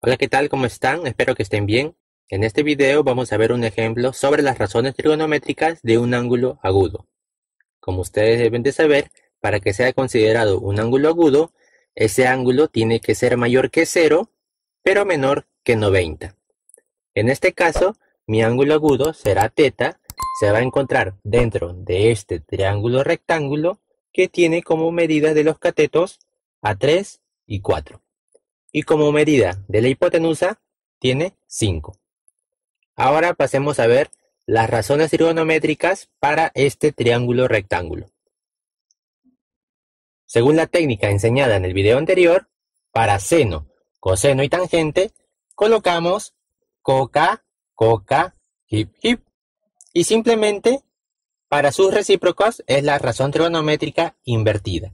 Hola, ¿qué tal? ¿Cómo están? Espero que estén bien. En este video vamos a ver un ejemplo sobre las razones trigonométricas de un ángulo agudo. Como ustedes deben de saber, para que sea considerado un ángulo agudo, ese ángulo tiene que ser mayor que 0, pero menor que 90. En este caso, mi ángulo agudo será θ, se va a encontrar dentro de este triángulo rectángulo que tiene como medida de los catetos a 3 y 4 y como medida de la hipotenusa tiene 5. Ahora pasemos a ver las razones trigonométricas para este triángulo rectángulo. Según la técnica enseñada en el video anterior, para seno, coseno y tangente, colocamos coca, coca, hip, hip. Y simplemente, para sus recíprocos, es la razón trigonométrica invertida.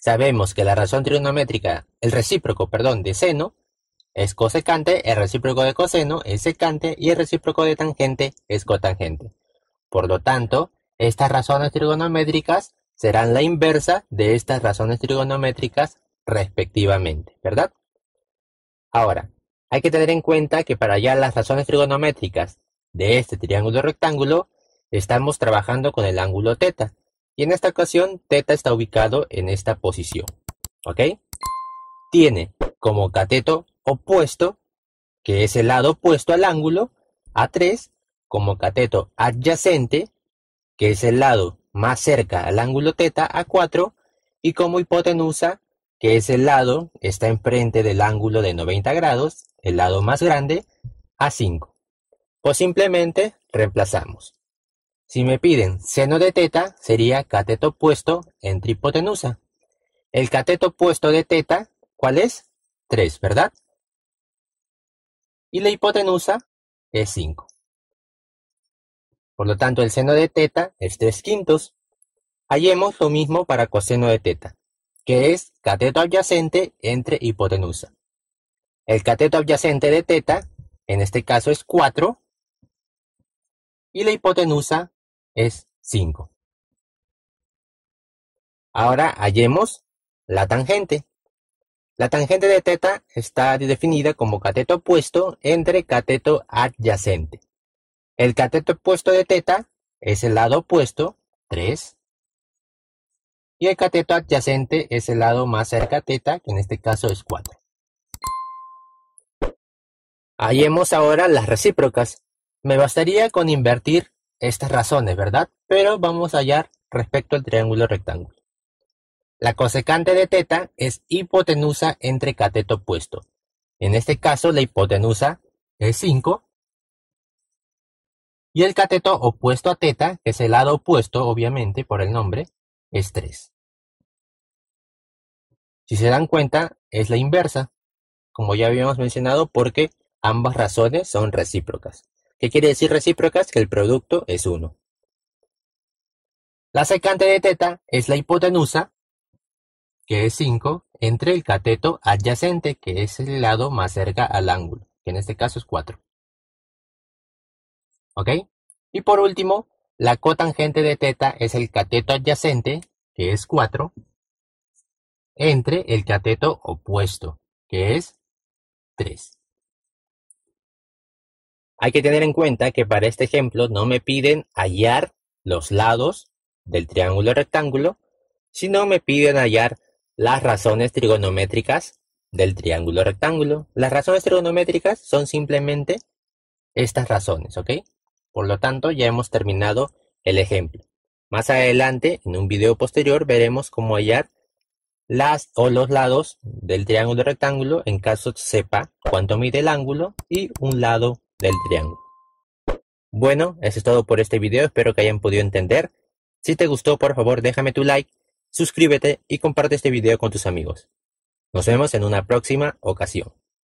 Sabemos que la razón trigonométrica, el recíproco, perdón, de seno es cosecante, el recíproco de coseno es secante y el recíproco de tangente es cotangente. Por lo tanto, estas razones trigonométricas serán la inversa de estas razones trigonométricas respectivamente, ¿verdad? Ahora, hay que tener en cuenta que para hallar las razones trigonométricas de este triángulo rectángulo, estamos trabajando con el ángulo θ, y en esta ocasión, teta está ubicado en esta posición. ¿Ok? Tiene como cateto opuesto, que es el lado opuesto al ángulo, A3, como cateto adyacente, que es el lado más cerca al ángulo teta, A4, y como hipotenusa, que es el lado, está enfrente del ángulo de 90 grados, el lado más grande, A5. O simplemente reemplazamos. Si me piden seno de teta, sería cateto opuesto entre hipotenusa. El cateto opuesto de teta, ¿cuál es? 3, ¿verdad? Y la hipotenusa es 5. Por lo tanto, el seno de teta es 3 quintos. Hallemos lo mismo para coseno de teta, que es cateto adyacente entre hipotenusa. El cateto adyacente de teta, en este caso es 4, y la hipotenusa es 5. Ahora hallemos la tangente. La tangente de teta está definida como cateto opuesto entre cateto adyacente. El cateto opuesto de teta es el lado opuesto, 3. Y el cateto adyacente es el lado más cerca de teta, que en este caso es 4. Hallemos ahora las recíprocas. Me bastaría con invertir estas razones, ¿verdad? Pero vamos a hallar respecto al triángulo rectángulo. La cosecante de teta es hipotenusa entre cateto opuesto. En este caso, la hipotenusa es 5. Y el cateto opuesto a teta, que es el lado opuesto, obviamente, por el nombre, es 3. Si se dan cuenta, es la inversa, como ya habíamos mencionado, porque ambas razones son recíprocas. ¿Qué quiere decir recíprocas que el producto es 1. La secante de teta es la hipotenusa, que es 5, entre el cateto adyacente, que es el lado más cerca al ángulo, que en este caso es 4. ¿Ok? Y por último, la cotangente de teta es el cateto adyacente, que es 4, entre el cateto opuesto, que es 3. Hay que tener en cuenta que para este ejemplo no me piden hallar los lados del triángulo rectángulo, sino me piden hallar las razones trigonométricas del triángulo rectángulo. Las razones trigonométricas son simplemente estas razones, ¿ok? Por lo tanto, ya hemos terminado el ejemplo. Más adelante, en un video posterior, veremos cómo hallar las o los lados del triángulo rectángulo en caso sepa cuánto mide el ángulo y un lado del triángulo. Bueno, eso es todo por este video, espero que hayan podido entender. Si te gustó, por favor, déjame tu like, suscríbete y comparte este video con tus amigos. Nos vemos en una próxima ocasión.